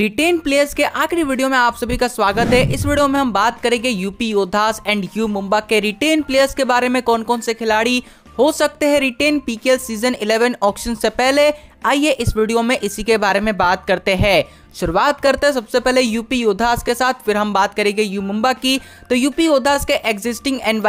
retain players के आखिरी video में आप सभी का स्वागत है इस वीडियो में हम बात करेंगे UP Yoddhas and U Mumba के रिटेन प्लेयर्स के बारे में कौन कौन से खिलाड़ी हो सकते हैं रिटेन पीकेएल सीजन 11 ऑक्शन से पहले आइए इस वीडियो में इसी के बारे में बात करते हैं शुरुआत करते हैं सबसे पहले यूपी योद्धास के साथ फिर हम बात करेंगे यू मुंबा की तो यूपी योद्धास के एग्जिस्टिंग एन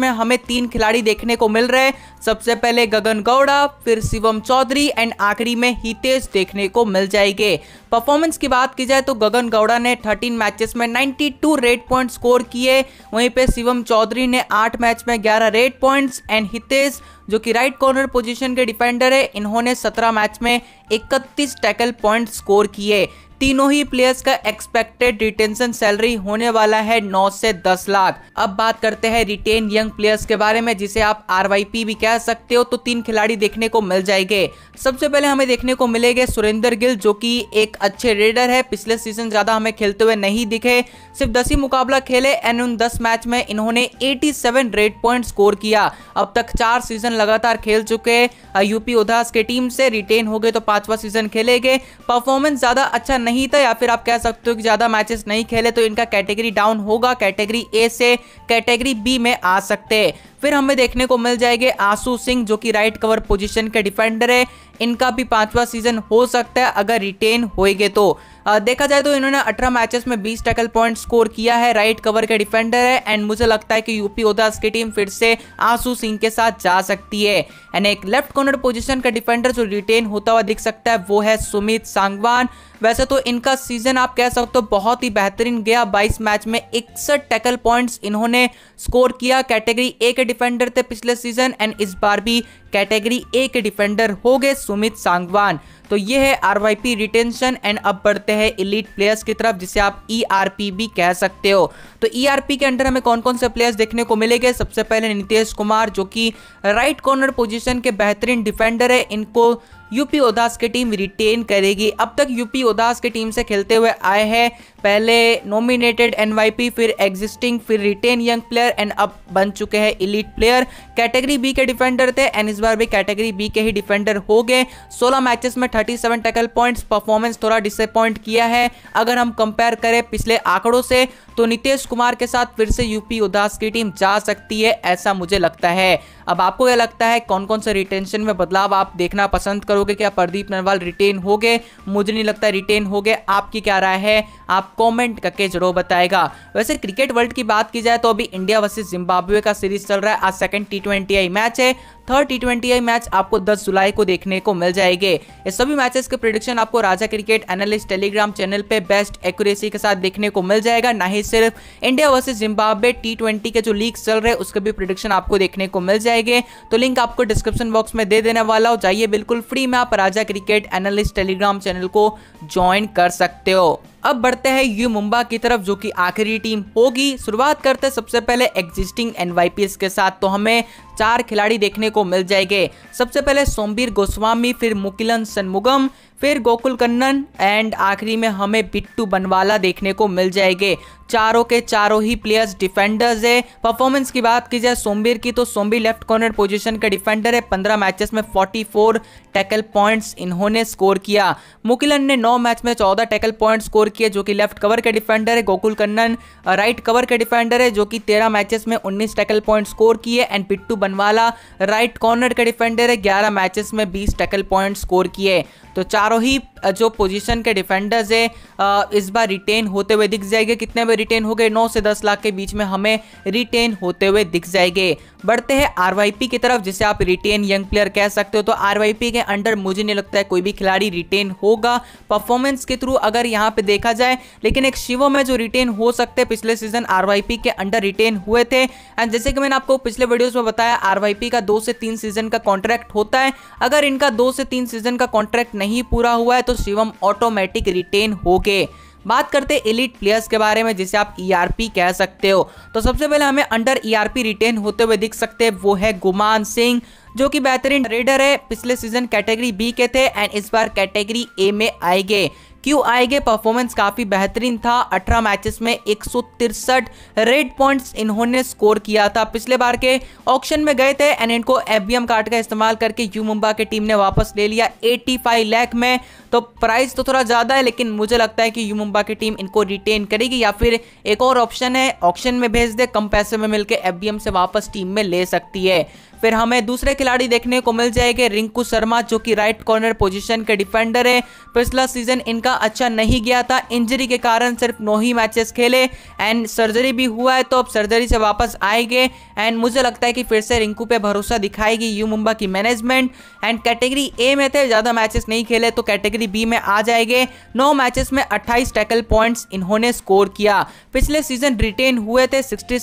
में हमें तीन खिलाड़ी देखने को मिल रहे हैं सबसे पहले गगन गौड़ा फिर शिवम चौधरी एंड आखिरी में हितेश देखने को मिल जाएंगे परफॉर्मेंस की बात की जाए तो गगन गौड़ा ने 13 मैचेस में 92 रेड पॉइंट स्कोर किए वहीं पे शिवम चौधरी ने 8 मैच में 11 रेड पॉइंट्स एंड हितेश जो कि राइट कॉर्नर पोजीशन के डिफेंडर है इन्होंने सत्रह मैच में इकतीस टैकल पॉइंट स्कोर किए तीनों ही प्लेयर्स का एक्सपेक्टेड रिटेंशन सैलरी होने वाला है नौ से दस लाख अब बात करते हैं रिटेन यंग प्लेयर्स के बारे में जिसे आप आर भी कह सकते हो तो तीन खिलाड़ी देखने को मिल जाएंगे सबसे पहले हमें देखने को मिलेंगे सुरेंद्र गिल जो कि एक अच्छे रेडर है पिछले सीजन ज्यादा हमें खेलते हुए नहीं दिखे सिर्फ दस ही मुकाबला खेले एंड उन दस मैच में इन्होंने एटी रेड पॉइंट स्कोर किया अब तक चार सीजन लगातार खेल चुके यूपी उदास के टीम से रिटेन हो गए तो पांचवा सीजन खेलेगे परफॉर्मेंस ज्यादा अच्छा नहीं था या फिर आप कह सकते हो कि ज़्यादा मैचेस नहीं खेले तो इनका कैटेगरी डाउन होगा कैटेगरी ए से कैटेगरी बी में आ सकते फिर हमें देखने को मिल जाएंगे आशु सिंह जो कि राइट कवर पोजीशन के डिफेंडर है इनका भी पांचवा सीजन हो सकता है अगर रिटेन हो तो आ, देखा जाए तो इन्होंने 18 मैचेस में 20 टैकल पॉइंट स्कोर किया है राइट कवर के डिफेंडर है एंड मुझे लगता है कि यूपी उदास की टीम फिर से आंसू सिंह के साथ जा सकती है एंड एक लेफ्ट कॉर्नर पोजीशन का डिफेंडर जो रिटेन होता हुआ दिख सकता है वो है सुमित सांगवान वैसे तो इनका सीजन आप कह सकते हो बहुत ही बेहतरीन गया 22 मैच में इकसठ टैकल पॉइंट्स इन्होंने स्कोर किया कैटेगरी ए के डिफेंडर थे पिछले सीजन एंड इस बार भी कैटेगरी ए के डिफेंडर हो गए सुमित सांगवान तो ये है आर रिटेंशन एंड अब बढ़ते हैं इलीट प्लेयर्स की तरफ जिसे आप ई e भी कह सकते हो तो ई e के अंडर हमें कौन कौन से प्लेयर्स देखने को मिलेंगे सबसे पहले नीतीश कुमार जो कि राइट कॉर्नर पोजीशन के बेहतरीन डिफेंडर है इनको यूपी उदास की टीम रिटेन करेगी अब तक यूपी उदास की टीम से खेलते हुए आए हैं पहले नॉमिनेटेड एनवाईपी फिर एग्जिस्टिंग फिर रिटेन यंग प्लेयर एंड अब बन चुके हैं इलीट प्लेयर कैटेगरी बी के डिफेंडर थे एंड इस बार भी कैटेगरी बी के ही डिफेंडर हो गए सोलह मैचेस में thirty seven tackle points performance थोड़ा डिसअपॉइंट किया है अगर हम कंपेयर करें पिछले आंकड़ों से तो नीतीश कुमार के साथ फिर से यूपी उदास की टीम जा सकती है ऐसा मुझे लगता है अब आपको यह लगता है कौन कौन से रिटेंशन में बदलाव आप देखना पसंद करोगे क्या प्रदीप नरवाल रिटेन हो गए मुझे नहीं लगता रिटेन हो गए आपकी क्या राय है आप कमेंट करके जरूर बताएगा वैसे क्रिकेट वर्ल्ड की बात की जाए तो अभी इंडिया वर्सेज जिम्बाब्वे का सीरीज चल रहा है आज सेकंड टी ट्वेंटी मैच है थर्ड टी मैच आपको 10 जुलाई को देखने को मिल जाएंगे ये सभी मैचेस के प्रोडिक्शन आपको Raja cricket analyst Telegram channel पे बेस्ट एक्यूरेसी के साथ देखने को मिल जाएगा ना ही सिर्फ इंडिया वर्सेज जिम्बाब्वे टी के जो लीग चल रहे उसके भी प्रोडिक्शन आपको देखने को मिल जाएंगे तो लिंक आपको डिस्क्रिप्शन बॉक्स में दे देने वाला हो जाइए बिल्कुल फ्री में आप Raja cricket analyst Telegram channel को ज्वाइन कर सकते हो अब बढ़ते हैं यू मुंबा की तरफ जो कि आखिरी टीम होगी शुरुआत करते सबसे पहले एग्जिस्टिंग एनवाईपीएस के साथ तो हमें चार खिलाड़ी देखने को मिल जाएंगे सबसे पहले सोमबीर गोस्वामी फिर मुकिलन सन्मुगम फिर गोकुल कन्नन एंड आखिरी में हमें बिट्टू बनवाला देखने को मिल जाएंगे चारों के चारों ही प्लेयर्स डिफेंडर्स है परफॉर्मेंस की बात की जाए सोमबीर की तो सोमबीर लेफ्ट कॉर्नर पोजीशन का डिफेंडर है पंद्रह मैचेस में 44 टैकल पॉइंट्स इन्होंने स्कोर किया मुकिलन ने नौ मैच में चौदह टैकल पॉइंट स्कोर किए जो कि लेफ्ट कवर के डिफेंडर है गोकुल कन्नन राइट कवर के डिफेंडर है जो कि तेरह मैचेस में उन्नीस टैकल पॉइंट स्कोर किए एंड पिट्टू बनवाला राइट कॉर्नर का डिफेंडर है ग्यारह मैचेस में बीस टैकल पॉइंट स्कोर किए तो चार चारों ही जो पोजीशन के डिफेंडर्स है इस बार रिटेन होते हुए दिख जाएंगे कितने में रिटेन हो गए नौ से दस लाख के बीच में हमें रिटेन होते हुए दिख जाएंगे बढ़ते हैं आर की तरफ जिसे आप रिटेन यंग प्लेयर कह सकते हो तो आर के अंडर मुझे नहीं लगता है कोई भी खिलाड़ी रिटेन होगा परफॉर्मेंस के थ्रू अगर यहाँ पे देखा जाए लेकिन एक शिवो में जो रिटेन हो सकते हैं पिछले सीजन आर के अंडर रिटेन हुए थे एंड जैसे कि मैंने आपको पिछले वीडियोज में बताया आर का दो से तीन सीजन का कॉन्ट्रैक्ट होता है अगर इनका दो से तीन सीजन का कॉन्ट्रैक्ट नहीं पूरा पूरा हुआ है तो शिवम ऑटोमेटिक रिटेन हो गए बात करते एलिट प्लेयर्स के बारे में जिसे आप ईआरपी e कह सकते हो तो सबसे पहले हमें अंडर ईआरपी रिटेन होते हुए दिख सकते हैं वो है गुमान सिंह जो कि बेहतरीन रेडर है पिछले सीजन कैटेगरी बी के थे एंड इस बार कैटेगरी ए में आए गए क्यूआई के परफॉर्मेंस काफी बेहतरीन था अठारह मैचेस में एक रेड पॉइंट्स इन्होंने स्कोर किया था पिछले बार के ऑप्शन में गए थे एंड इनको एफबीएम कार्ड का इस्तेमाल करके यू मुंबा की टीम ने वापस ले लिया 85 लाख में तो प्राइस तो थोड़ा ज़्यादा है लेकिन मुझे लगता है कि यू मुंबा की टीम इनको रिटेन करेगी या फिर एक और ऑप्शन है ऑप्शन में भेज दे कम पैसे में मिलकर एफ से वापस टीम में ले सकती है फिर हमें दूसरे खिलाड़ी देखने को मिल जाएंगे रिंकू शर्मा जो कि राइट कॉर्नर पोजीशन के डिफेंडर है पिछला सीजन इनका अच्छा नहीं गया था इंजरी के कारण सिर्फ नौ ही मैचेस खेले एंड सर्जरी भी हुआ है तो अब सर्जरी से वापस आएंगे एंड मुझे लगता है कि फिर से रिंकू पे भरोसा दिखाएगी यू मुंबा की मैनेजमेंट एंड कैटेगरी ए में थे ज़्यादा मैचेस नहीं खेले तो कैटेगरी बी में आ जाएंगे नौ मैचेस में अट्ठाईस टैकल पॉइंट्स इन्होंने स्कोर किया पिछले सीजन रिटेन हुए थे सिक्सटी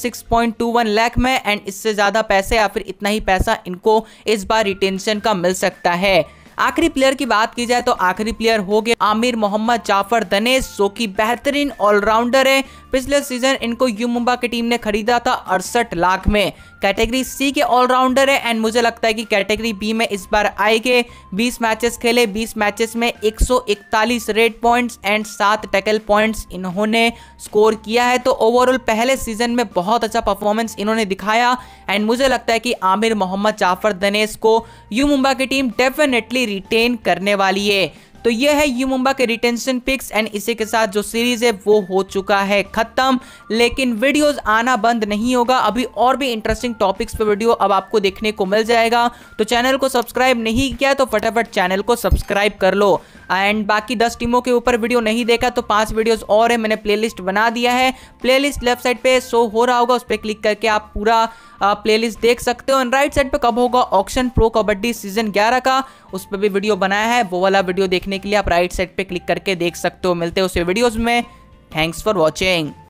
लाख में एंड इससे ज़्यादा पैसे या फिर इतना ही पैसा इनको इस बार रिटेंशन का मिल सकता है आखिरी प्लेयर की बात की जाए तो आखिरी प्लेयर हो गए आमिर मोहम्मद जाफर दनेश जो की बेहतरीन ऑलराउंडर है पिछले सीजन इनको यू मुंबा की टीम ने खरीदा था अड़सठ लाख में कैटेगरी सी के ऑलराउंडर है एंड मुझे लगता है कि कैटेगरी बी में इस बार आएंगे 20 मैचेस खेले 20 मैचेस में 141 रेड पॉइंट्स एंड सात टैकल पॉइंट्स इन्होंने स्कोर किया है तो ओवरऑल पहले सीजन में बहुत अच्छा परफॉर्मेंस इन्होंने दिखाया एंड मुझे लगता है कि आमिर मोहम्मद जाफर दनेश को यू मुंबा की टीम डेफिनेटली रिटेन करने वाली है तो यह है यू मुंबा के रिटेंशन पिक्स एंड इसी के साथ जो सीरीज है वो हो चुका है खत्म लेकिन वीडियोस आना बंद नहीं होगा अभी और भी इंटरेस्टिंग टॉपिक्स पे वीडियो अब आपको देखने को मिल जाएगा तो चैनल को सब्सक्राइब नहीं किया तो फटाफट चैनल को सब्सक्राइब कर लो एंड बाकी दस टीमों के ऊपर वीडियो नहीं देखा तो पाँच वीडियोज़ और है मैंने प्लेलिस्ट बना दिया है प्लेलिस्ट लेफ्ट साइड पे शो हो रहा होगा उस पर क्लिक करके आप पूरा प्लेलिस्ट देख सकते हो एंड राइट साइड पे कब होगा ऑक्शन प्रो कबड्डी सीजन 11 का उस पर भी वीडियो बनाया है वो वाला वीडियो देखने के लिए आप राइट साइड पे क्लिक करके देख सकते हो मिलते हो उसे वीडियोज़ में थैंक्स फॉर वॉचिंग